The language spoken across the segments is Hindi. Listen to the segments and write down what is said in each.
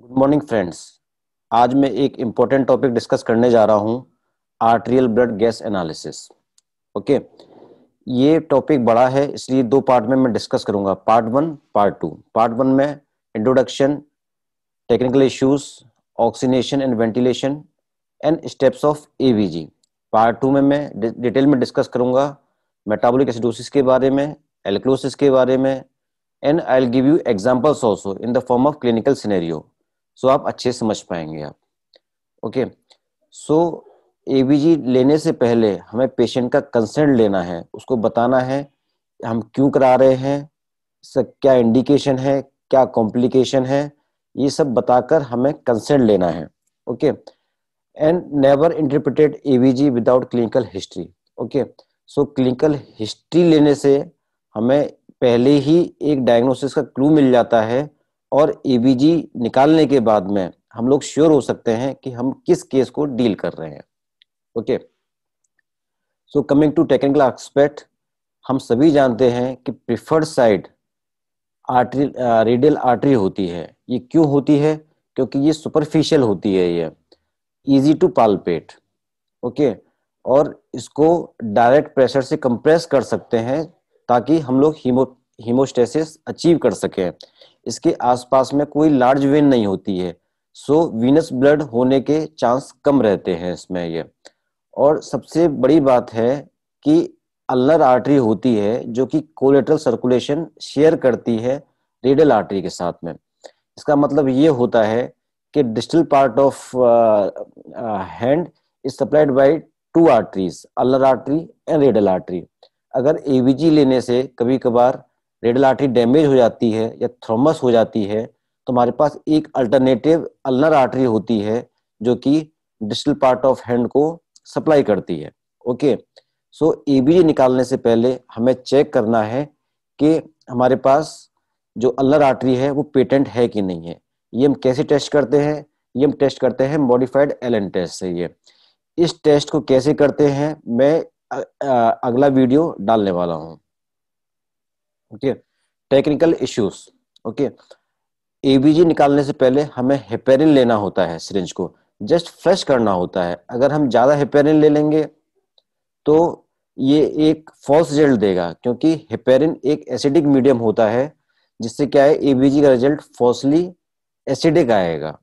गुड मॉर्निंग फ्रेंड्स आज मैं एक इम्पोर्टेंट टॉपिक डिस्कस करने जा रहा हूँ arterial blood gas analysis okay ये टॉपिक बड़ा है इसलिए दो पार्ट में मैं डिस्कस करूंगा part one part two part one में introduction technical issues oxygenation and ventilation and steps of A part two में मैं डिटेल में डिस्कस करूंगा मेटाबोलिक एसिडोसिस के बारे में एल्क्लोसिस के बारे में and I give you examples also in the form of clinical scenario so आप अच्छे समझ पाएंगे आप ओके सो एबीजी लेने से पहले हमें पेशेंट का कंसेंट लेना है उसको बताना है हम क्यों करा रहे हैं क्या इंडिकेशन है क्या कॉम्प्लिकेशन है ये सब बताकर हमें कंसेंट लेना है okay and never interpreted ABG without clinical history okay so clinical history लेने से हमें पहले ही एक डायग्नोसिस का क्लू मिल जाता है और एबीजी निकालने के बाद में हम लोग श्योर हो सकते हैं कि हम किस केस को डील कर रहे हैं okay so coming to technical aspect हम सभी जानते हैं कि preferred site artery radial artery होती है ये क्यों होती है क्योंकि ये सुपरफिशियल होती है ये इजी टू पालपेट ओके और इसको डायरेक्ट प्रेशर से कंप्रेस कर सकते हैं ताकि हम लोग हीमो हीमोस्टेसिस अचीव कर सकें इसके आसपास में कोई लार्ज वेन नहीं होती है सो वीनस ब्लड होने के चांस कम रहते हैं इसमें ये और सबसे बड़ी बात है कि अल्लर आर्टरी होती है जो कि कोलेट्रल सर्कुलेशन शेयर करती है रेडल आर्टरी के साथ में इसका मतलब ये होता है कि distal part of hand is supplied by two arteries अल्लर आर्टरी एंड रेडल आर्टरी अगर एवीजी लेने से कभी कभार रेडल आर्टरी डैमेज हो जाती है या थ्रोमस हो जाती है तो हमारे पास एक अल्टरनेटिव अल्नर आर्टरी होती है जो कि डिस्टल पार्ट ऑफ हैंड को सप्लाई करती है ओके सो एबीजी निकालने से पहले हमें चेक करना है कि हमारे पास जो अल्नर आर्टरी है वो पेटेंट है कि नहीं है ये हम कैसे टेस्ट करते हैं ये हम टेस्ट करते हैं मॉडिफाइड एल टेस्ट से ये इस टेस्ट को कैसे करते हैं मैं अगला वीडियो डालने वाला हूँ okay technical issues okay ABG निकालने से पहले हमें हेपेरिन लेना होता है सिरिंज को जस्ट फ्लश करना होता है अगर हम ज्यादा हेपेरिन ले लेंगे तो ये एक फॉल्स रिजल्ट देगा क्योंकि हेपेरिन एक एसिडिक मीडियम होता है जिससे क्या है एबीजी का रिजल्ट फॉल्सली एसिडिक आएगा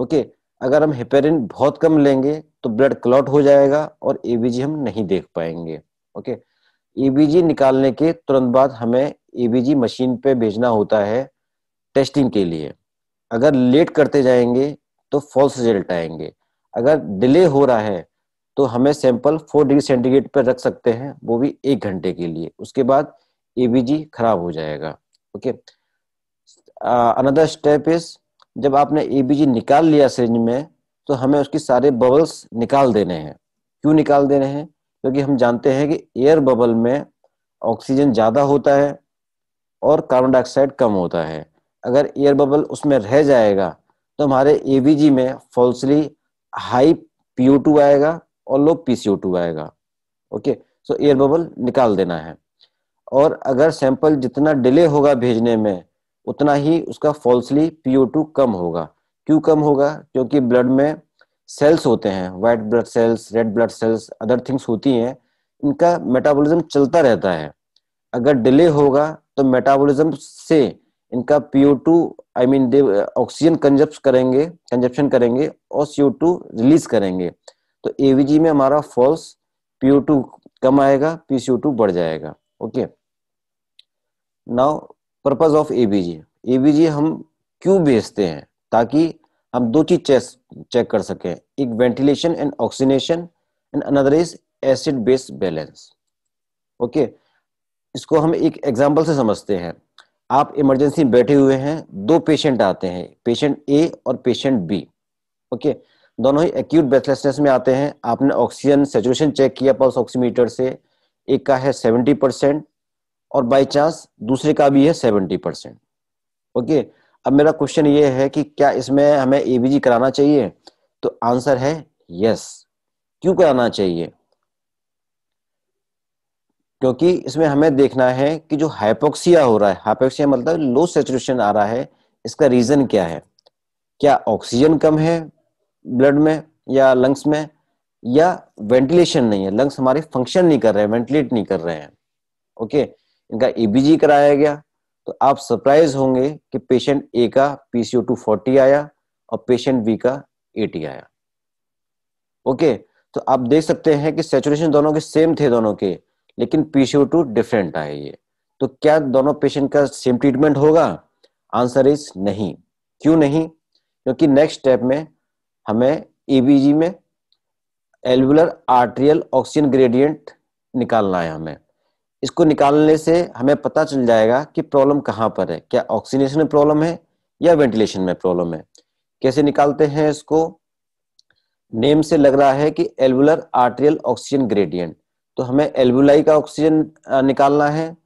ओके अगर हम हेपेरिन बहुत कम लेंगे तो ब्लड क्लॉट हो जाएगा और एबीजी हम नहीं देख पाएंगे ओके ईबीजी e निकालने के तुरंत बाद हमें ईबीजी e मशीन पे भेजना होता है टेस्टिंग के लिए अगर लेट करते जाएंगे तो फॉल्स रिजल्ट आएंगे अगर डिले हो रहा है तो हमें सैंपल फोर डिग्री सेंटीग्रेड पर रख सकते हैं वो भी एक घंटे के लिए उसके बाद ईबीजी e खराब हो जाएगा ओके अनदर स्टेप इज जब आपने ईबीजी निकाल लिया सिरिंज में तो हमें उसकी सारे बबल्स निकाल देने हैं क्यों निकाल देने हैं क्योंकि हम जानते हैं कि एयर बबल में ऑक्सीजन ज्यादा होता है और कार्बन डाइऑक्साइड कम होता है अगर एयर बबल उसमें रह जाएगा तो हमारे ए में फॉल्सली हाई पी आएगा और लो पी आएगा ओके सो एयर बबल निकाल देना है और अगर सैंपल जितना डिले होगा भेजने में उतना ही उसका फॉल्सली पी कम होगा क्यों कम होगा क्योंकि ब्लड में सेल्स होते हैं white blood cells red blood cells other things होती हैं इनका मेटाबॉलिज्म चलता रहता है अगर डिले होगा तो मेटाबॉलिज्म से इनका PO two I mean they oxygen कंजप करेंगे कंजप्शन करेंगे और सीओ टू रिलीज करेंगे तो एवीजी में हमारा फॉल्स पीओ टू कम आएगा पीसीओ टू बढ़ जाएगा okay now purpose of ABG ABG हम क्यों बेचते हैं ताकि हम दो चीज चेक कर सके एक ventilation and oxygenation and another is acid base balance okay इसको हम एक एग्जांपल से समझते हैं आप इमरजेंसी बैठे हुए हैं दो पेशेंट आते हैं पेशेंट ए और पेशेंट बी ओके दोनों ही एक्यूट ब्रेथलेसनेस में आते हैं आपने ऑक्सीजन सेचुरेशन चेक किया पल्स ऑक्सीमीटर से एक का है सेवेंटी और बाई चांस दूसरे का भी है सेवेंटी ओके okay? अब मेरा क्वेश्चन ये है कि क्या इसमें हमें एबीजी कराना चाहिए तो आंसर है यस क्यों कराना चाहिए क्योंकि इसमें हमें देखना है कि जो हाइपोक्सिया हो रहा है हाइपोक्सिया मतलब लो सेचुरेशन आ रहा है इसका रीजन क्या है क्या ऑक्सीजन कम है ब्लड में या लंग्स में या वेंटिलेशन नहीं है लंग्स हमारे फंक्शन नहीं कर रहे हैं वेंटिलेट नहीं कर रहे हैं ओके इनका एबीजी कराया गया तो आप सरप्राइज होंगे कि पेशेंट ए का पीसीओ टू फोर्टी आया और पेशेंट बी का एटी आया ओके तो आप देख सकते हैं कि सेचुरेशन दोनों के सेम थे दोनों के लेकिन पीसीओ टू डिफरेंट आए ये तो क्या दोनों पेशेंट का सेम ट्रीटमेंट होगा आंसर इज नहीं क्यों नहीं क्योंकि नेक्स्ट स्टेप में हमें एबीजी में एल्वुलर आर्ट्रियल ऑक्सीजन ग्रेडियंट निकालना है हमें इसको निकालने से हमें पता चल जाएगा कि प्रॉब्लम कहाँ पर है क्या ऑक्सीनेशन में प्रॉब्लम है या वेंटिलेशन में प्रॉब्लम है कैसे निकालते हैं इसको नेम से लग रहा है कि एल्बुलर आर्ट्रियल ऑक्सीजन ग्रेडियंट तो हमें एल्बुलाई का ऑक्सीजन निकालना है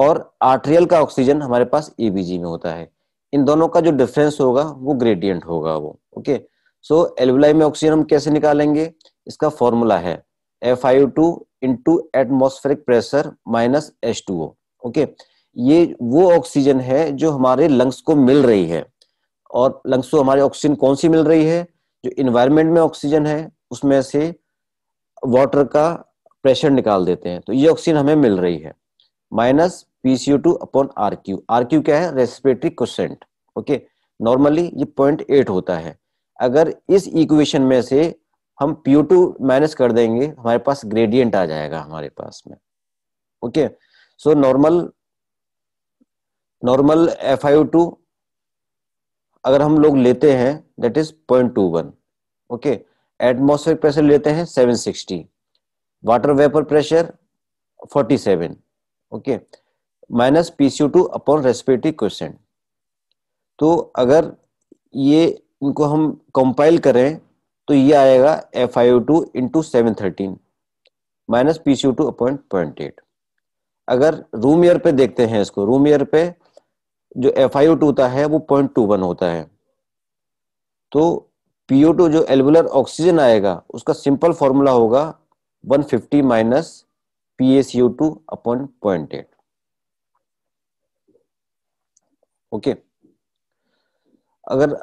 और आर्ट्रियल का ऑक्सीजन हमारे पास एबीजी में होता है इन दोनों का जो डिफरेंस होगा वो ग्रेडियंट होगा वो ओके सो एल्बुलाई में ऑक्सीजन हम कैसे निकालेंगे इसका फॉर्मूला है FiO2 into atmospheric pressure minus H2O. Okay ये वो ऑक्सीजन है जो हमारे लंग्स को मिल रही है और लंग्स को हमारे ऑक्सीजन कौन सी मिल रही है जो इन्वायरमेंट में ऑक्सीजन है उसमें से वाटर का प्रेशर निकाल देते हैं तो ये ऑक्सीजन हमें मिल रही है minus PCO two upon R Q R Q क्या है रेस्पिरेटरी क्वेश्चन ओके नॉर्मली ये पॉइंट एट होता है अगर इस इक्वेशन में से हम पी टू माइनस कर देंगे हमारे पास ग्रेडियंट आ जाएगा हमारे पास में okay so normal normal F I two अगर हम लोग लेते हैं that is point two one okay atmosphere pressure लेते हैं seven sixty water vapour pressure forty seven okay minus PCO two upon respiratory quotient तो अगर ये इनको हम कंपाइल करें तो ये आएगा F I two into seven thirteen minus P C two upon point eight अगर रूम ईयर पे देखते हैं इसको रूम ईयर पे जो एफ आई टू होता है वो पॉइंट टू वन होता है तो पीओ टू जो एल्बुलर ऑक्सीजन आएगा उसका सिंपल फॉर्मूला होगा one fifty minus P C O two upon point eight okay अगर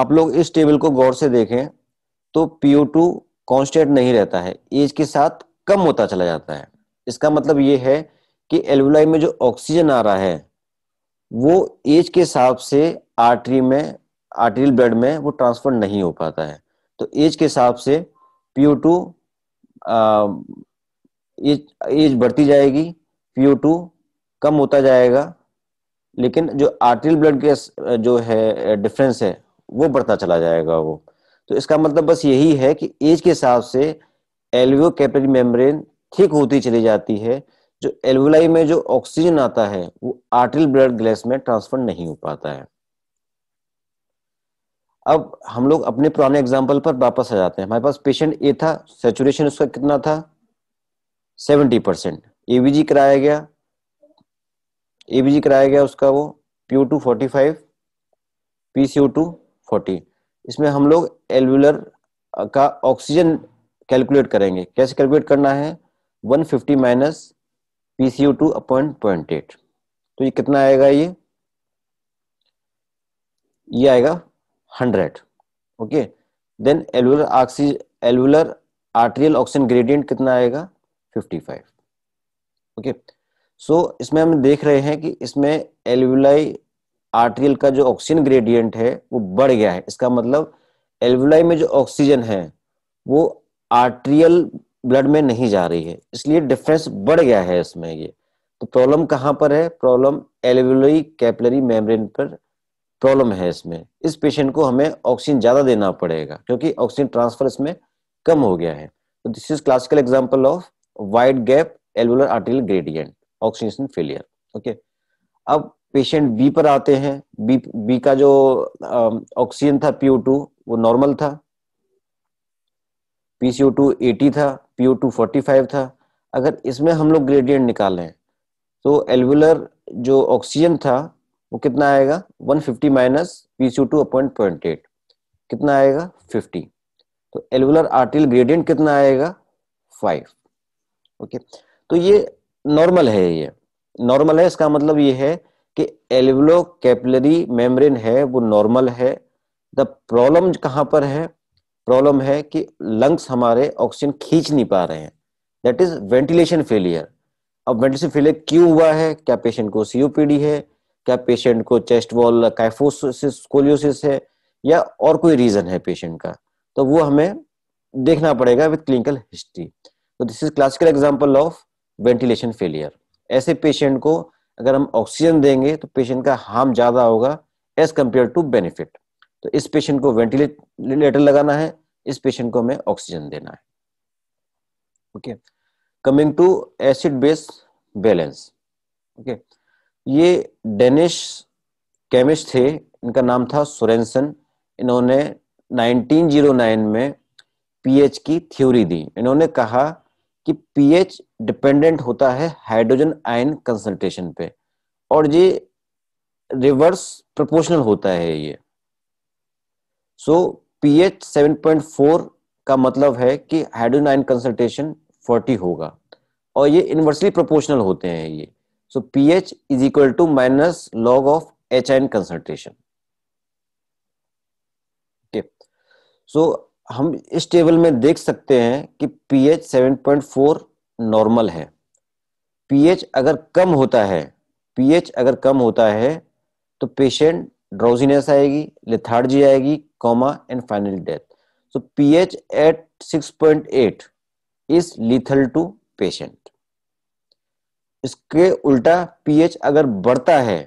आप लोग इस टेबल को गौर से देखें तो पीओ टू कॉन्स्टेंट नहीं रहता है एज के साथ कम होता चला जाता है इसका मतलब ये है कि एल्वुलाई में जो ऑक्सीजन आ रहा है वो एज के हिसाब से आर्टरी में आर्टरियल ब्लड में वो ट्रांसफर नहीं हो पाता है तो एज के हिसाब से पीओ टू एज एज बढ़ती जाएगी पीओ टू कम होता जाएगा लेकिन जो आर्टरियल ब्लड के जो है डिफरेंस है वो बढ़ता चला जाएगा वो तो इसका मतलब बस यही है कि एज के हिसाब से एल्वियो कैपिलरी मेम्ब्रेन ठीक होती चली जाती है जो एल्वोलाई में जो ऑक्सीजन आता है वो आर्टिल ब्लड ग्लैस में ट्रांसफर नहीं हो पाता है अब हम लोग अपने पुराने एग्जाम्पल पर वापस आ जाते हैं हमारे पास पेशेंट ए था सेचुरेशन उसका कितना था सेवेंटी परसेंट एवीजी कराया गया एवीजी कराया गया उसका वो PO two forty five PCO two forty इसमें हम लोग एलवुलर का ऑक्सीजन कैलकुलेट करेंगे कैसे कैलकुलेट करना है 150 fifty minus P C O two upon point eight तो ये कितना आएगा ये ये आएगा 100 ओके देन एलवुलर ऑक्सी एलवुलर आर्ट्रियल ऑक्सीजन ग्रेडियंट कितना आएगा 55 ओके okay. सो so, इसमें हम देख रहे हैं कि इसमें एलवुलाई आर्टिकल का जो ऑक्सीजन ग्रेडियंट है वो बढ़ गया है इसका मतलब एल्वलाई में जो ऑक्सीजन है वो आर्ट्रियल ब्लड में नहीं जा रही है इसलिए डिफरेंस बढ़ गया है इसमें ये तो प्रॉब्लम कहाँ पर है प्रॉब्लम एल्वुलई कैपलरी मेम्ब्रेन पर प्रॉब्लम है इसमें इस पेशेंट को हमें ऑक्सीजन ज्यादा देना पड़ेगा क्योंकि ऑक्सीजन ट्रांसफर इसमें कम हो गया है तो this is classical example of wide gap alveolar arterial gradient oxygen failure okay अब पेशेंट बी पर आते हैं बी बी का जो ऑक्सीजन था पीओ टू वो नॉर्मल था पीसीओ टू एटी था पीओ टू फोर्टी फाइव था अगर इसमें हम लोग ग्रेडियंट निकालें तो एल्वुलर जो ऑक्सीजन था वो कितना आएगा 150 fifty minus PCO two upon point eight कितना आएगा 50 तो एल्वुलर आर्टिल ग्रेडियंट कितना आएगा 5 ओके तो ये नॉर्मल है ये नॉर्मल है इसका मतलब ये है कि एल्वलो कैपलरी मेम्ब्रेन है वो नॉर्मल है द प्रॉब्लम कहाँ पर है प्रॉब्लम है कि लंग्स हमारे ऑक्सीजन खींच नहीं पा रहे हैं दैट इज वेंटिलेशन फेलियर अब वेंटिलेशन फेलियर क्यों हुआ है क्या पेशेंट को सीओपीडी है क्या पेशेंट को चेस्ट वॉल काइफोसिस कोलियोसिस है या और कोई रीजन है पेशेंट का तो वो हमें देखना पड़ेगा विद क्लिनिकल हिस्ट्री तो this is classical example of ventilation failure ऐसे पेशेंट को अगर हम ऑक्सीजन देंगे तो पेशेंट का हार्म ज्यादा होगा एज कम्पेयर टू बेनिफिट तो इस पेशेंट को वेंटिलेटर लगाना है इस पेशेंट को हमें ऑक्सीजन देना है okay coming to acid base balance okay ये डेनिश केमिस्ट थे इनका नाम था सोरेंसन इन्होंने 1909 में पीएच की थ्योरी दी इन्होंने कहा कि पीएच डिपेंडेंट होता है हाइड्रोजन आयन कंसंट्रेशन पे और ये रिवर्स प्रोपोर्शनल होता है ये सो पीएच 7.4 का मतलब है कि हाइड्रोजन आयन कंसंट्रेशन 40 होगा और ये इनवर्सली प्रोपोर्शनल होते हैं ये so pH is equal to minus log of H ion concentration so हम इस टेबल में देख सकते हैं कि पीएच 7.4 नॉर्मल है पीएच अगर कम होता है पीएच अगर कम होता है तो पेशेंट ड्रोजीनेस आएगी लिथार्जी आएगी coma and final death so pH at 6.8 is lethal to patient इसके उल्टा पीएच अगर बढ़ता है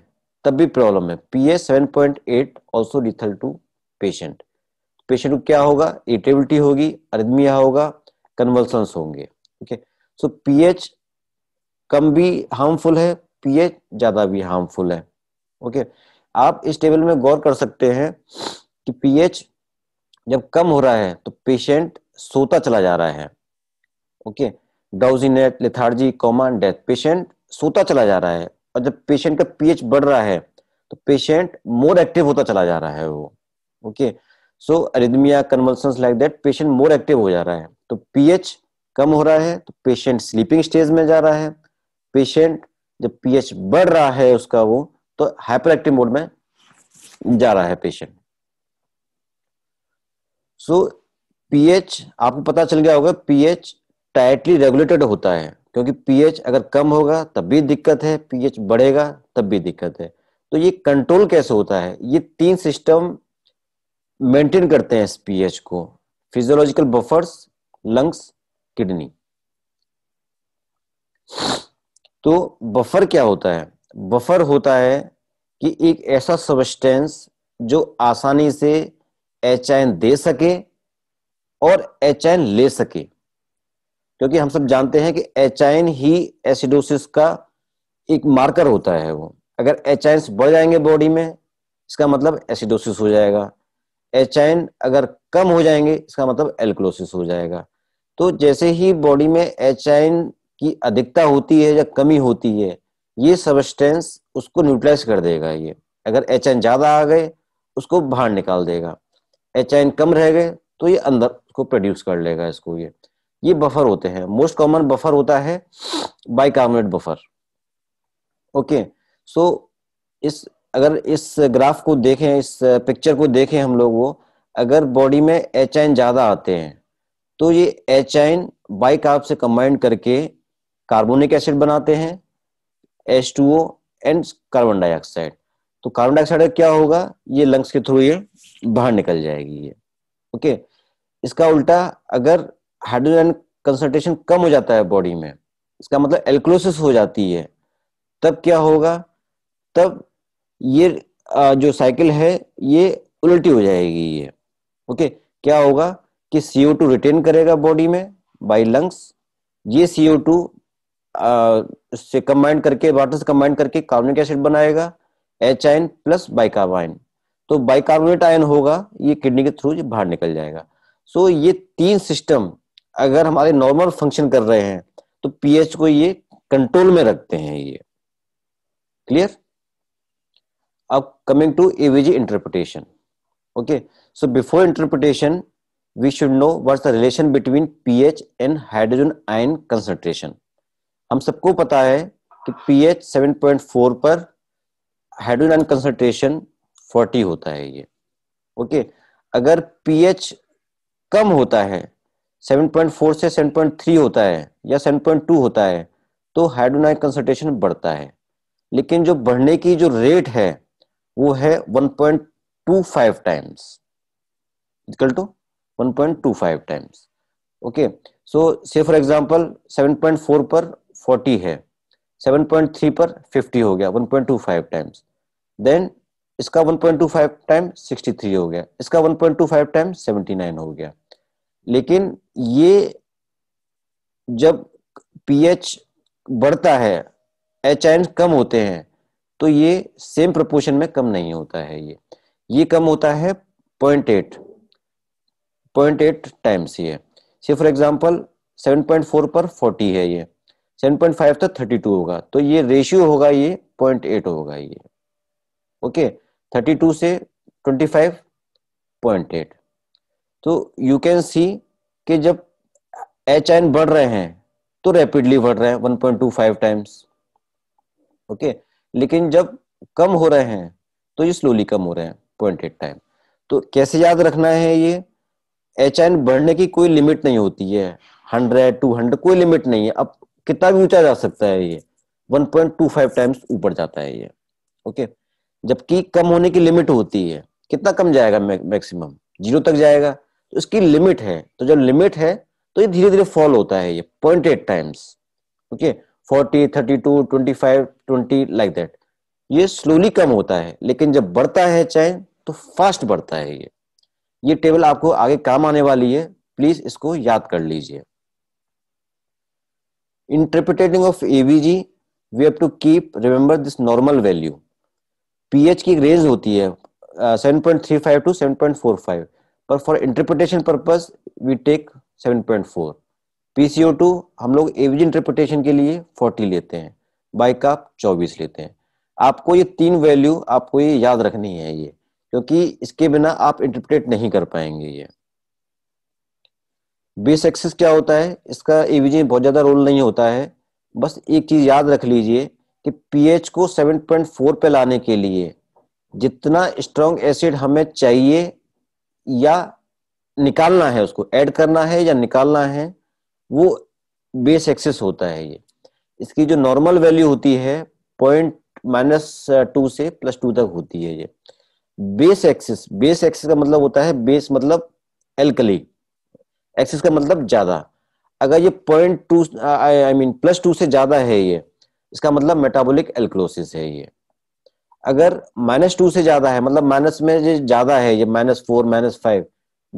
तब भी प्रॉब्लम है pH 7.8 also lethal to patient patient को क्या होगा इरिटेबिलिटी होगी अरिदमिया होगा कन्वल्सन होंगे ओके सो पीएच कम भी हार्मफुल है पीएच ज्यादा भी हार्मफुल है ओके okay? आप इस टेबल में गौर कर सकते हैं कि पीएच जब कम हो रहा है तो पेशेंट सोता चला जा रहा है okay drowsiness lethargy coma death patient सोता चला जा रहा है और जब पेशेंट का पीएच बढ़ रहा है तो पेशेंट मोर एक्टिव होता चला जा रहा है वो okay okay? So arrhythmia convulsions like that patient more active हो जा रहा है तो पीएच कम हो रहा है तो पेशेंट स्लीपिंग स्टेज में जा रहा है पेशेंट जब पीएच बढ़ रहा है उसका वो तो हाइपर एक्टिव मोड में जा रहा है पेशेंट सो पीएच आपको पता चल गया होगा पीएच टाइटली रेगुलेटेड होता है क्योंकि पीएच अगर कम होगा तब भी दिक्कत है पीएच बढ़ेगा तब भी दिक्कत है तो ये कंट्रोल कैसे होता है ये तीन सिस्टम मेंटेन करते हैं पीएच को फिजियोलॉजिकल बफर्स लंग्स किडनी तो बफर क्या होता है बफर होता है कि एक ऐसा सबस्टेंस जो आसानी से एच दे सके और एच ले सके क्योंकि हम सब जानते हैं कि एच ही एसिडोसिस का एक मार्कर होता है वो अगर एच बढ़ जाएंगे बॉडी में इसका मतलब एसिडोसिस हो जाएगा एच अगर कम हो जाएंगे इसका मतलब एल्कोलोसिस हो जाएगा तो जैसे ही बॉडी में एच की अधिकता होती है या कमी होती है ये सबस्टेंस उसको न्यूट्रलाइज कर देगा ये अगर एच ज्यादा आ गए उसको बाहर निकाल देगा एच कम रह गए तो ये अंदर को प्रोड्यूस कर लेगा इसको ये ये बफर होते हैं मोस्ट कॉमन बफर होता है बाइकार्बोनेट बफर ओके सो इस अगर इस ग्राफ को देखें इस पिक्चर को देखें हम लोग वो अगर बॉडी में एच आइन ज्यादा आते हैं तो ये एच आइन कार्ब से कंबाइंड करके कार्बोनिक एसिड बनाते हैं H two O and carbon dioxide तो कार्बन डाइऑक्साइड क्या होगा ये लंग्स के थ्रू ये बाहर निकल जाएगी ये ओके इसका उल्टा अगर हाइड्रोजन कंसंट्रेशन कम हो जाता है बॉडी में इसका मतलब एल्कोलोसिस हो जाती है तब क्या होगा तब ये जो साइकिल है ये उल्टी हो जाएगी ये ओके क्या होगा कि सीओ टू रिटेन करेगा बॉडी में बाई लंग्स ये सीओ टू से कंबाइंड करके वाटर से कंबाइंड करके कार्बोनिक एसिड बनाएगा एच आयन प्लस बाइकार्बाइन तो बाइकार्बोनेट आयन होगा ये किडनी के थ्रू बाहर निकल जाएगा सो so, ये तीन सिस्टम अगर हमारे नॉर्मल फंक्शन कर रहे हैं तो पीएच को ये कंट्रोल में रखते हैं ये क्लियर अब coming to ABG interpretation okay so before interpretation we should know what's the relation between P H and hydrogen ion concentration हम सबको पता है कि पीएच 7.4 पर हाइड्रोजन आयन कंसंट्रेशन 40 होता है ये ओके okay? अगर पीएच कम होता है 7.4 से 7.3 होता है या 7.2 होता है तो हाइड्रोनाइन कंसंट्रेशन बढ़ता है लेकिन जो बढ़ने की जो रेट है वो है 1.25 times equal to 1.25 times okay so say for example 7.4 पर 40 है 7.3 पर 50 हो गया 1.25 टाइम्स देन इसका 1.25 टाइम 63 हो गया इसका 1.25 टाइम 79 हो गया लेकिन ये जब पीएच बढ़ता है एच आयन कम होते हैं तो ये सेम प्रपोर्शन में कम नहीं होता है ये ये कम होता है point eight point eight times ये say for example seven point four पर फोर्टी है ये सेवन पॉइंट फाइव तो थर्टी टू होगा तो ये रेशियो होगा ये पॉइंट एट होगा ये ओके थर्टी टू से ट्वेंटी फाइव पॉइंट एट तो यू कैन सी कि जब एच आयन बढ़ रहे हैं तो रेपिडली बढ़ रहे हैं one point two five times okay okay? लेकिन जब कम हो रहे हैं तो ये स्लोली कम हो रहे हैं पॉइंट एट टाइम तो कैसे याद रखना है ये एच एन बढ़ने की कोई लिमिट नहीं होती है हंड्रेड टू हंड्रेड कोई लिमिट नहीं है अब कितना भी ऊंचा जा सकता है ये one point two five times ऊपर जाता है ये ओके जबकि कम होने की लिमिट होती है कितना कम जाएगा मैक्सिमम जीरो तक जाएगा तो इसकी लिमिट है तो जब लिमिट है तो ये धीरे धीरे फॉल होता है ये point eight times okay forty thirty two twenty five twenty like that ये स्लोली कम होता है लेकिन जब बढ़ता है चैन तो फास्ट बढ़ता है ये ये टेबल आपको आगे काम आने वाली है प्लीज इसको याद कर लीजिए interpreting of ABG we have to keep remember this normal value pH की रेंज होती है seven point three five to seven point four five पर for interpretation purpose we take seven point four PCO two हम लोग एवज इंटरप्रिटेशन के लिए फोर्टी लेते हैं बाई काप चौबीस लेते हैं आपको ये तीन वैल्यू आपको ये याद रखनी है ये क्योंकि इसके बिना आप इंटरप्रेट नहीं कर पाएंगे ये बेस एक्सेस क्या होता है इसका एवीजी बहुत ज्यादा रोल नहीं होता है बस एक चीज याद रख लीजिए कि पीएच को 7.4 पे लाने के लिए जितना स्ट्रॉन्ग एसिड हमें चाहिए या निकालना है उसको ऐड करना है या निकालना है वो बेस एक्सेस होता है ये इसकी जो नॉर्मल वैल्यू होती है पॉइंट माइनस टू से प्लस टू तक होती है ये बेस एक्सेस बेस एक्सेस का मतलब होता है बेस मतलब एल्कली एक्सेस का मतलब ज्यादा अगर ये point two I mean plus two से ज्यादा है ये इसका मतलब मेटाबॉलिक एल्कलोसिस है ये अगर माइनस टू से ज्यादा है मतलब माइनस में ज्यादा है ये minus four minus five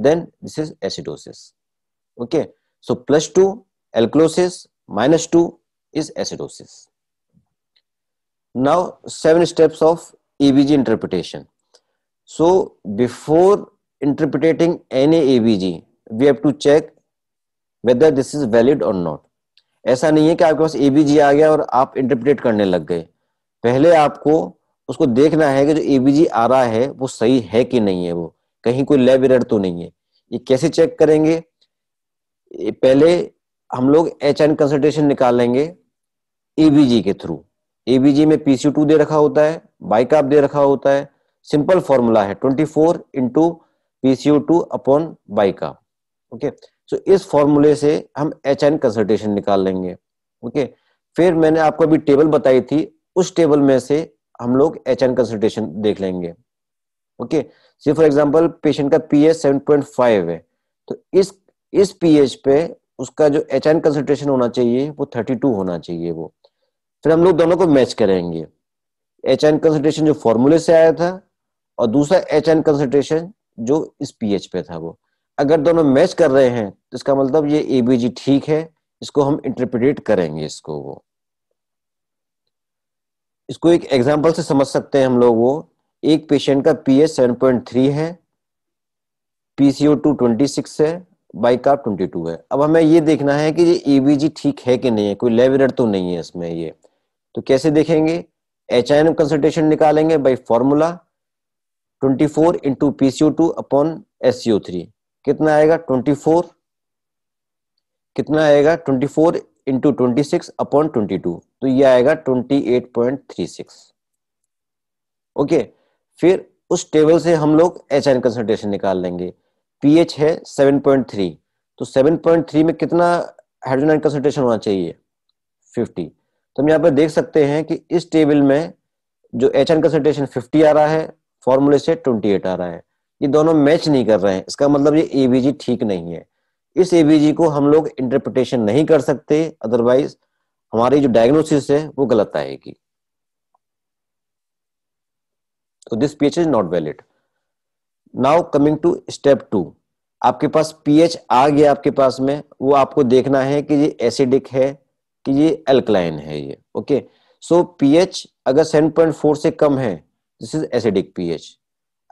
then this is acidosis okay So plus 2 alkalosis minus 2 is acidosis. Now seven steps of ABG interpretation. So before interpreting any ABG, we have to check whether this is valid or not. ऐसा नहीं है कि आपके पास एबीजी आ गया और आप इंटरप्रेट करने लग गए पहले आपको उसको देखना है कि जो एबीजी आ रहा है वो सही है कि नहीं है वो कहीं कोई लैब एरर तो नहीं है ये कैसे चेक करेंगे पहले हम लोग एच एन कंसल्टेशन निकालेंगे एबीजी के थ्रू एबीजी में पीसी टू दे रखा होता है बाइकाप दे रखा होता है सिंपल फॉर्मूला है twenty four into PCO two upon bicarb okay so इस फॉर्मूले से हम एच एन कंसल्टेशन निकाल लेंगे ओके फिर मैंने आपको अभी टेबल बताई थी उस टेबल में से हम लोग एच एन कंसल्टेशन देख लेंगे okay see for example patient का P S seven point five है तो इस इस पीएच पे उसका जो एच एन कंसेंट्रेशन होना चाहिए वो थर्टी टू होना चाहिए वो फिर हम लोग दोनों को मैच करेंगे एच एन कंसेंट्रेशन जो फॉर्मूले से आया था और दूसरा एच एन कंसेंट्रेशन जो इस पीएच पे था वो अगर दोनों मैच कर रहे हैं तो इसका मतलब ये एबीजी ठीक है इसको हम इंटरप्रिटेट करेंगे इसको वो इसको एक एग्जाम्पल से समझ सकते हैं हम लोग वो एक पेशेंट का पीएच 7.3 है पीसीओ ट्वेंटी सिक्स है बाई कार्ब ट्वेंटी टू है अब हमें ये देखना है कि ये ईबीजी ठीक है कि नहीं है कोई लेवरेट तो नहीं है इसमें ये तो कैसे देखेंगे एच आई एन कंसल्टेशन निकालेंगे by formula twenty four into PCO two upon S CO three कितना आएगा ट्वेंटी फोर कितना आएगा twenty four into twenty six upon twenty two तो ये आएगा twenty eight point three six okay फिर उस टेबल से हम लोग एच आई एन कंसल्टेशन निकाल लेंगे पीएच है 7.3 तो 7.3 में कितना हाइड्रोजन आयन कंसेंट्रेशन होना चाहिए 50 तो हम यहाँ पर देख सकते हैं कि इस टेबल में जो एच एन कंसेंट्रेशन फिफ्टी आ रहा है फॉर्मूले से ट्वेंटी आ रहा है ये दोनों मैच नहीं कर रहे हैं इसका मतलब ये एवीजी ठीक नहीं है इस एवीजी को हम लोग इंटरप्रिटेशन नहीं कर सकते अदरवाइज हमारी जो डायग्नोसिस है वो गलत आएगी तो this pH is not valid now coming to step two आपके पास पीएच आ गया आपके पास में वो आपको देखना है कि ये एसिडिक है कि ये एल्कलाइन है ये ओके सो पीएच अगर 7.4 से कम है दिस इज एसिडिक पीएच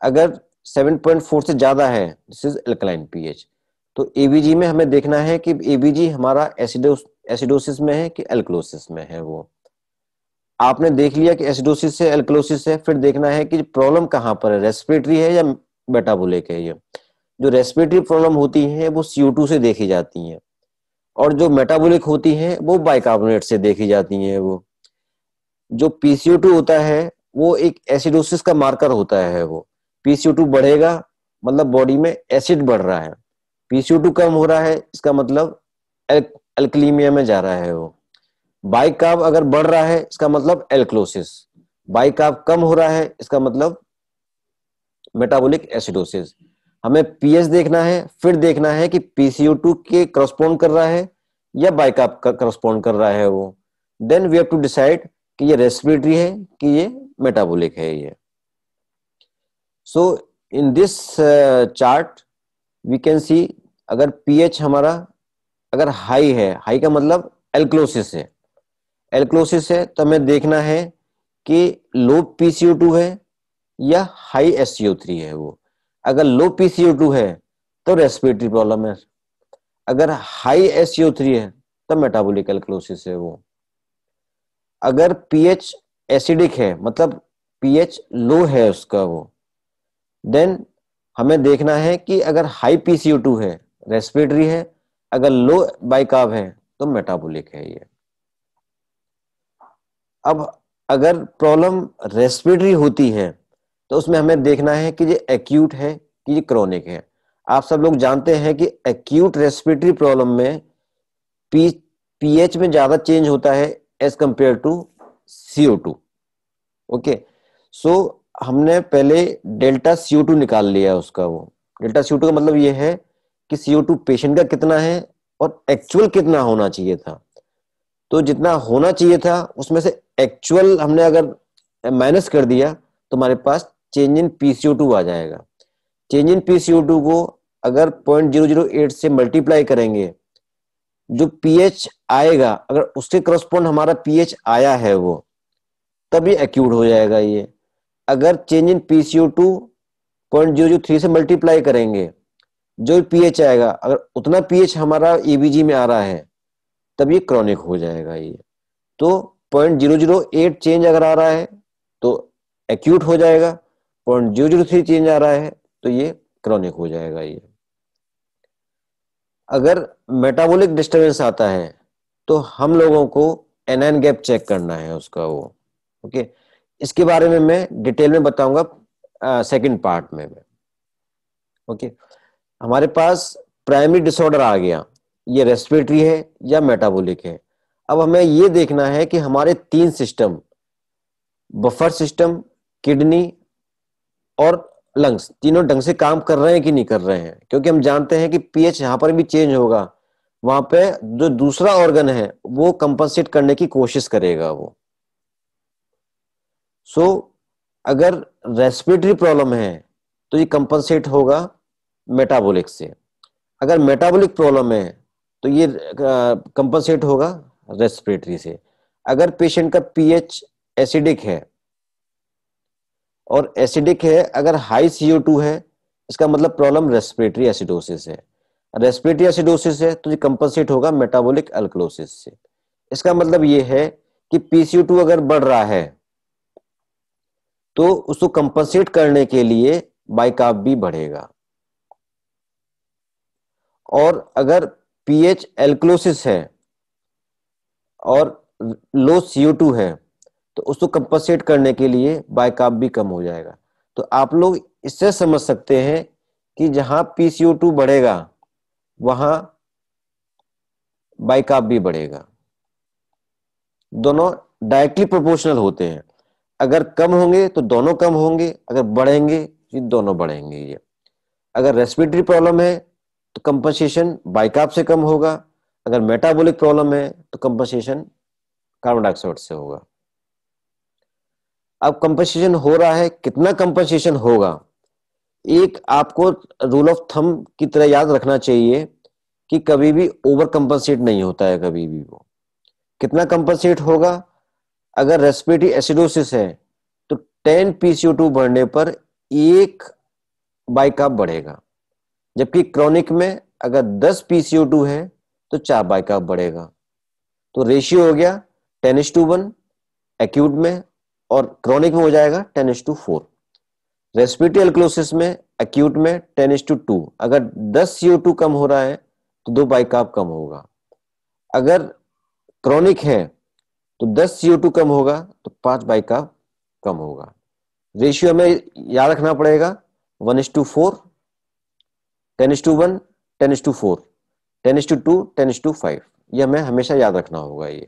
अगर 7.4 से ज्यादा है दिस इज एल्कलाइन पीएच तो एबीजी में हमें देखना है कि एबीजी हमारा एसिडोसिस में है कि एल्कलोसिस में है वो आपने देख लिया कि एसिडोसिस से एल्कलोसिस है फिर देखना है कि प्रॉब्लम कहाँ पर है रेस्पिरेटरी है या बेटा है ये जो रेस्पिरेटरी प्रॉब्लम होती है वो टू से देखी जाती है और जो मेटाबोलिक होती है वो बाइकार्बोनेट से देखी जाती है वो जो पीसीओ टू होता है वो एक एसिडोसिस का मार्कर होता है वो पीसीओ टू बढ़ेगा मतलब बॉडी में एसिड बढ़ रहा है पीसीओ टू कम हो रहा है इसका मतलब एल्कलीमिया में जा रहा है वो बाइकार्ब अगर बढ़ रहा है इसका मतलब एल्क्लोसिस बाइकार्ब कम हो रहा है इसका मतलब मेटाबोलिक एसिडोसिस हमें पीएच देखना है फिर देखना है कि पीसीओ टू के क्रोस्पॉन्ड कर रहा है या बाइकाप का करस्पॉन्ड कर रहा है वो then we have to decide कि ये रेस्पिरेटरी है कि ये मेटाबोलिक है ये so in this chart we can see अगर पीएच हमारा अगर हाई है हाई का मतलब एल्क्लोसिस है एल्क्लोसिस है तो हमें देखना है कि लो पीसीओ टू है या हाई एस थ्री है वो अगर लो पीसीओ टू है तो रेस्पिरेटरी प्रॉब्लम है अगर हाई एस थ्री है तो मेटाबॉलिक एल्कोलोसिस है वो अगर पीएच एसिडिक है मतलब पीएच लो है उसका वो देन हमें देखना है कि अगर हाई पीसीओ टू है रेस्पिरेटरी है अगर लो बाइकाब है तो मेटाबोलिक है ये अब अगर प्रॉब्लम रेस्पिरेटरी होती है तो उसमें हमें देखना है कि ये एक्यूट है कि ये क्रॉनिक है आप सब लोग जानते हैं कि एक्यूट रेस्पिरेटरी प्रॉब्लम में पी पीएच में ज्यादा चेंज होता है as compared to CO two okay so हमने पहले डेल्टा सीओ टू निकाल लिया उसका वो डेल्टा सीओ टू का मतलब ये है कि सीओ टू पेशेंट का कितना है और एक्चुअल कितना होना चाहिए था तो जितना होना चाहिए था उसमें से एक्चुअल हमने अगर माइनस कर दिया तो हमारे पास चेंज इन पीसीओ आ जाएगा चेंज इन पीसीओ को अगर पॉइंट जीरो जीरो एट से मल्टीप्लाई करेंगे जो पीएच आएगा अगर उसके क्रॉसपोन्ड हमारा पीएच आया है वो तब ये एक्यूट हो जाएगा ये अगर change in PCO two point zero zero three से मल्टीप्लाई करेंगे जो पीएच आएगा अगर उतना पीएच हमारा एबीजी में आ रहा है तब ये क्रॉनिक हो जाएगा ये तो point zero zero eight change अगर आ रहा है तो एक्यूट हो जाएगा point zero zero three change आ रहा है तो ये क्रॉनिक हो जाएगा ये अगर मेटाबॉलिक डिस्टरबेंस आता है तो हम लोगों को एनएन गैप चेक करना है उसका वो ओके इसके बारे में मैं डिटेल में बताऊंगा सेकंड पार्ट में मैं ओके हमारे पास प्राइमरी डिसऑर्डर आ गया ये रेस्पिरेटरी है या मेटाबॉलिक है अब हमें ये देखना है कि हमारे तीन सिस्टम बफर सिस्टम किडनी और लंग्स तीनों ढंग से काम कर रहे हैं कि नहीं कर रहे हैं क्योंकि हम जानते हैं कि पीएच यहाँ पर भी चेंज होगा वहां पे जो दूसरा ऑर्गन है वो कंपनसेट करने की कोशिश करेगा वो सो so, अगर रेस्पिरेटरी प्रॉब्लम है तो ये कंपनसेट होगा मेटाबॉलिक से अगर मेटाबॉलिक प्रॉब्लम है तो ये कंपनसेट होगा रेस्पिरेटरी से अगर पेशेंट का पीएच एसिडिक है और एसिडिक है अगर हाई सीओ टू है इसका मतलब प्रॉब्लम रेस्पिरेटरी एसिडोसिस है रेस्पिरेटरी एसिडोसिस है तो ये कंपनसेट होगा मेटाबोलिक अल्कलोसिस से इसका मतलब ये है कि पीसीओ टू अगर बढ़ रहा है तो उसको कंपनसेट करने के लिए बाइकाप भी बढ़ेगा और अगर पीएच एल्कलोसिस है और लो सीओ टू है तो उसको कंपनसेट करने के लिए बायकाप भी कम हो जाएगा तो आप लोग इससे समझ सकते हैं कि जहां पीसीओ टू बढ़ेगा वहां बाइकाप भी बढ़ेगा दोनों डायरेक्टली प्रोपोर्शनल होते हैं अगर कम होंगे तो दोनों कम होंगे अगर बढ़ेंगे तो दोनों बढ़ेंगे ये अगर रेस्पिरेटरी प्रॉब्लम है तो कंपनसेशन बाइकाप से कम होगा अगर मेटाबॉलिक प्रॉब्लम है तो कंपनसेशन कार्बन डाइऑक्साइड से होगा अब कंपनसेशन हो रहा है कितना कंपनसेशन होगा एक आपको रूल ऑफ थम की तरह याद रखना चाहिए कि कभी भी ओवर कंपनसेट नहीं होता है कभी भी वो कितना कंपनसेट होगा अगर रेस्पिटी एसिडोसिस है तो 10 टू बढ़ने पर एक बाइकाप बढ़ेगा जबकि क्रॉनिक में अगर 10 टू है तो चार बाइकअप बढ़ेगा तो रेशियो हो गया टेन टू वन एक्यूट में और क्रॉनिक में हो जाएगा ten is to four respiratory alkalosis में एक्यूट में टेन एस टू टू अगर दस सीओ टू कम हो रहा है तो दो बाइकाप कम होगा अगर क्रॉनिक है तो दस सीओ टू कम होगा तो पांच बाइकाप कम होगा रेशियो में याद रखना पड़ेगा one is to four ten is to one ten is to four ten is to two ten is to five यह हमें हमेशा याद रखना होगा ये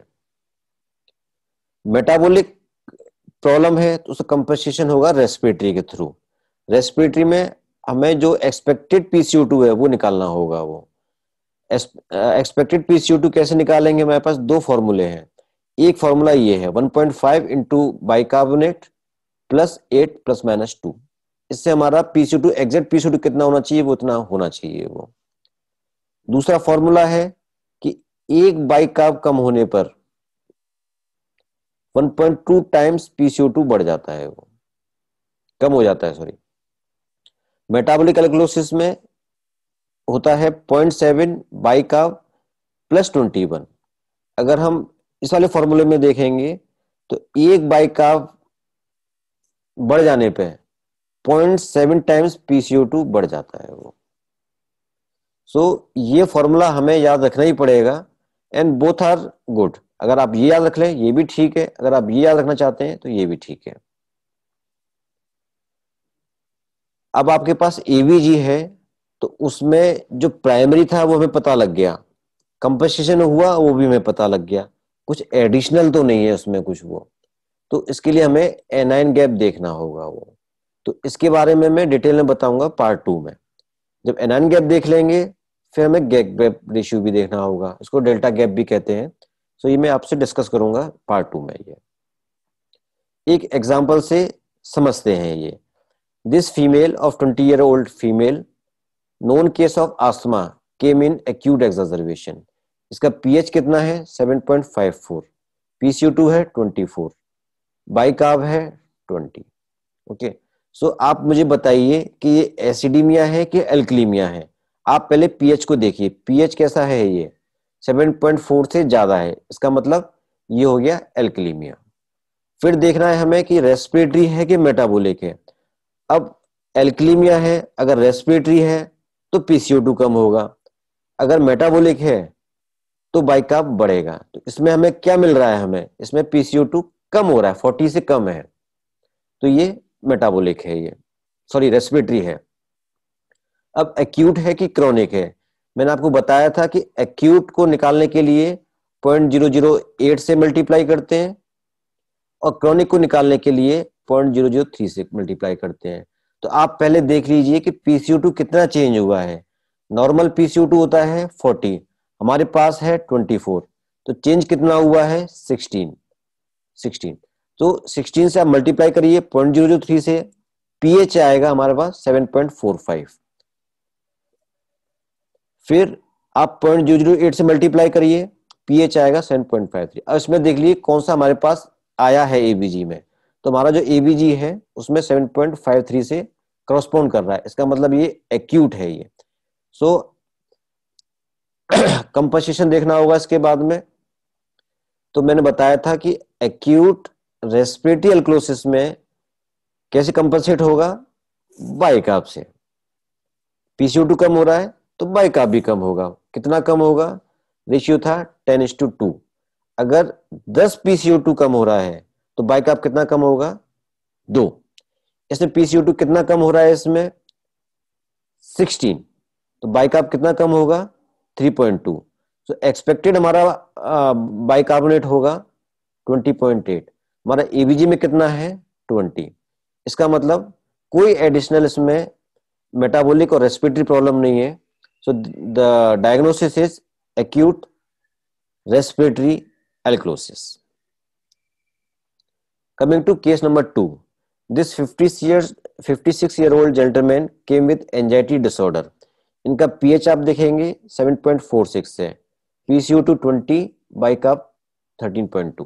मेटाबॉलिक प्रॉब्लम है तो उसका कंपनसेशन होगा रेस्पिरेटरी के थ्रू रेस्पिरेटरी में हमें जो एक्सपेक्टेड पीसीओ टू है वो निकालना होगा वो एक्सपेक्टेड पीसीओ टू कैसे निकालेंगे हमारे पास दो फॉर्मूले हैं एक फॉर्मूला ये है 1.5 point five into bicarbonate plus eight plus minus two इससे हमारा PCO two exact PCO two कितना होना चाहिए वो उतना होना चाहिए वो दूसरा फॉर्मूला है कि एक बाइकार्ब कम होने पर 1.2 टाइम्स पीसीओ टू बढ़ जाता है वो कम हो जाता है सॉरी मेटाबॉलिक एल्कोलोसिस में होता है point seven bicarb plus twenty one अगर हम इस वाले फॉर्मूले में देखेंगे तो एक बाई का बढ़ जाने पे point seven times PCO two बढ़ जाता है वो सो so, ये फॉर्मूला हमें याद रखना ही पड़ेगा एंड बोथ आर गुड अगर आप ये याद रख लें ये भी ठीक है अगर आप ये याद रखना चाहते हैं तो ये भी ठीक है अब आपके पास एवीजी है तो उसमें जो प्राइमरी था वो हमें पता लग गया कंपनसेशन हुआ वो भी हमें पता लग गया कुछ एडिशनल तो नहीं है उसमें कुछ वो तो इसके लिए हमें एनाइन गैप देखना होगा वो तो इसके बारे में मैं डिटेल में बताऊंगा पार्ट टू में जब एनाइन गैप देख लेंगे फिर हमें गैप गैप रेशियो भी देखना होगा इसको डेल्टा गैप भी कहते हैं सो so, ये मैं आपसे डिस्कस करूंगा पार्ट टू में ये एक एग्जाम्पल से समझते हैं ये this female of twenty year old female known case of asthma came in acute exacerbation इसका पीएच कितना है 7.54 पीसीयू है 24 बाइकार्ब है 20 ओके सो आप मुझे बताइए कि ये एसिडीमिया है कि एल्कलीमिया है आप पहले पीएच को देखिए पीएच कैसा है ये 7.4 से ज्यादा है इसका मतलब ये हो गया एल्कलीमिया फिर देखना है हमें कि रेस्पिरेटरी है कि मेटाबोलिक है अब एल्कलीमिया है अगर रेस्पिरेटरी है तो पीसीओ कम होगा अगर मेटाबोलिक है तो बाइकाप बढ़ेगा तो इसमें हमें क्या मिल रहा है हमें इसमें पीसीओ कम हो रहा है फोर्टी से कम है तो ये मेटाबोलिक है ये सॉरी रेस्पिरेटरी है अब एक्यूट है कि क्रॉनिक है मैंने आपको बताया था कि एक्यूट को निकालने के लिए पॉइंट जीरो जीरो एट से मल्टीप्लाई करते हैं और क्रॉनिक को निकालने के लिए पॉइंट जीरो जीरो थ्री से मल्टीप्लाई करते हैं तो आप पहले देख लीजिए कि पीसीओ टू कितना चेंज हुआ है नॉर्मल पीसीओ टू होता है फोर्टी हमारे पास है ट्वेंटी फोर तो चेंज कितना हुआ है सिक्सटीन सिक्सटीन तो सिक्सटीन से आप मल्टीप्लाई करिए पॉइंट जीरो जीरो थ्री से पीएच आएगा हमारे पास सेवन पॉइंट फोर फाइव फिर आप पॉइंट जीरो जीरो एट से मल्टीप्लाई करिए पीएच आएगा सेवन पॉइंट फाइव थ्री अब इसमें देख लीजिए कौन सा हमारे पास आया है एबीजी में तो हमारा जो एबीजी है उसमें सेवन पॉइंट फाइव थ्री से क्रॉसपोन्ड कर रहा है इसका मतलब ये एक्यूट है ये सो कंपोजिशन देखना होगा इसके बाद में तो मैंने बताया था कि एक्यूट रेस्पिरेटरी एल्क्लोसिस में कैसे कंपनसेट होगा बाइक आपसे पीसीओ टू कम हो रहा है तो बाई का भी कम होगा कितना कम होगा रेशियो था टेन इंस टू टू अगर दस पीसीओ टू कम हो रहा है तो बाई का कितना कम होगा दो इसमें पीसीओ टू कितना कम हो रहा है इसमें सिक्सटीन तो बाई का कितना कम होगा थ्री पॉइंट टू तो एक्सपेक्टेड हमारा बाइकार्बोनेट होगा ट्वेंटी पॉइंट एट हमारा एबीजी में कितना है ट्वेंटी इसका मतलब कोई एडिशनल इसमें मेटाबॉलिक और रेस्पिरेटरी प्रॉब्लम नहीं है So the diagnosis is acute respiratory alkalosis. Coming to case number 2 this 50 years 56 year old gentleman came with anxiety disorder. इनका पीएच आप देखेंगे 7.46 है PCU to 20 by cup 13.2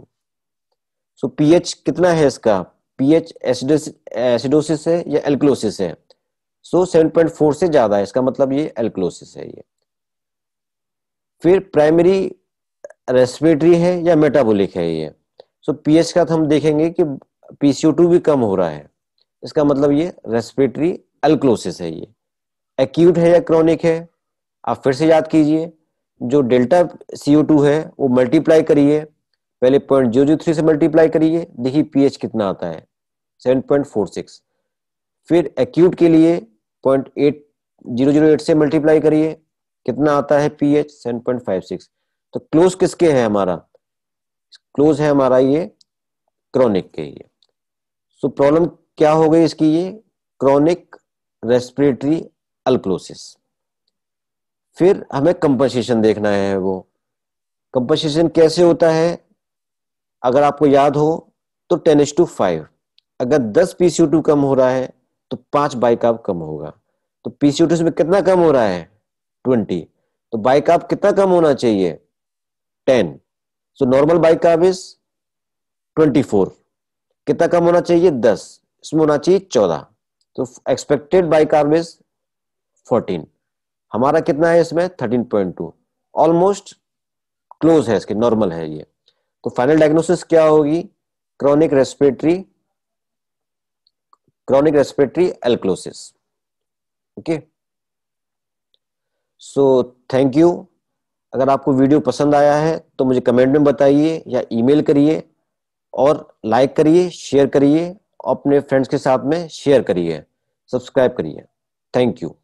so pH कितना है इसका पीएच एसिडोसिस है या एल्कलोसिस है सो so, 7.4 से ज्यादा है इसका मतलब ये एल्कलोसिस है ये फिर प्राइमरी रेस्पिरेटरी है या मेटाबॉलिक है ये सो so, पीएच का तो हम देखेंगे कि पीसीओ भी कम हो रहा है इसका मतलब ये रेस्पिरेटरी एल्कलोसिस है ये एक्यूट है या क्रॉनिक है आप फिर से याद कीजिए जो डेल्टा सीओ टू है वो मल्टीप्लाई करिए पहले पॉइंट जीरो जीरो थ्री से मल्टीप्लाई करिए देखिए पीएच कितना आता है सेवन पॉइंट फोर सिक्स फिर एक्यूट के लिए point eight zero zero eight से मल्टीप्लाई करिए कितना आता है P H seven point five six तो क्लोज किसके है हमारा क्लोज है हमारा ये क्रॉनिक के ये सो so, प्रॉब्लम क्या हो गई इसकी ये क्रॉनिक रेस्पिरेटरी अल्कोलोसिस फिर हमें कंपनसेशन देखना है वो कंपनसेशन कैसे होता है अगर आपको याद हो तो टेन एच टू फाइव अगर दस पी टू कम हो रहा है तो पांच बाइकाप कम होगा तो पीसीओटू में कितना कम हो रहा है ट्वेंटी तो बाइकाप कितना कम होना चाहिए ten so normal bicarb is twenty four कितना कम होना चाहिए दस इसमें होना चाहिए चौदह तो एक्सपेक्टेड बाइकाप इज फोर्टीन हमारा कितना है इसमें thirteen point two almost close है इसके नॉर्मल है ये तो फाइनल डायग्नोसिस क्या होगी chronic respiratory chronic respiratory alkalosis. Okay. So thank you अगर आपको वीडियो पसंद आया है तो मुझे कमेंट में बताइए या ईमेल करिए और लाइक करिए शेयर करिए अपने फ्रेंड्स के साथ में शेयर करिए सब्सक्राइब करिए थैंक यू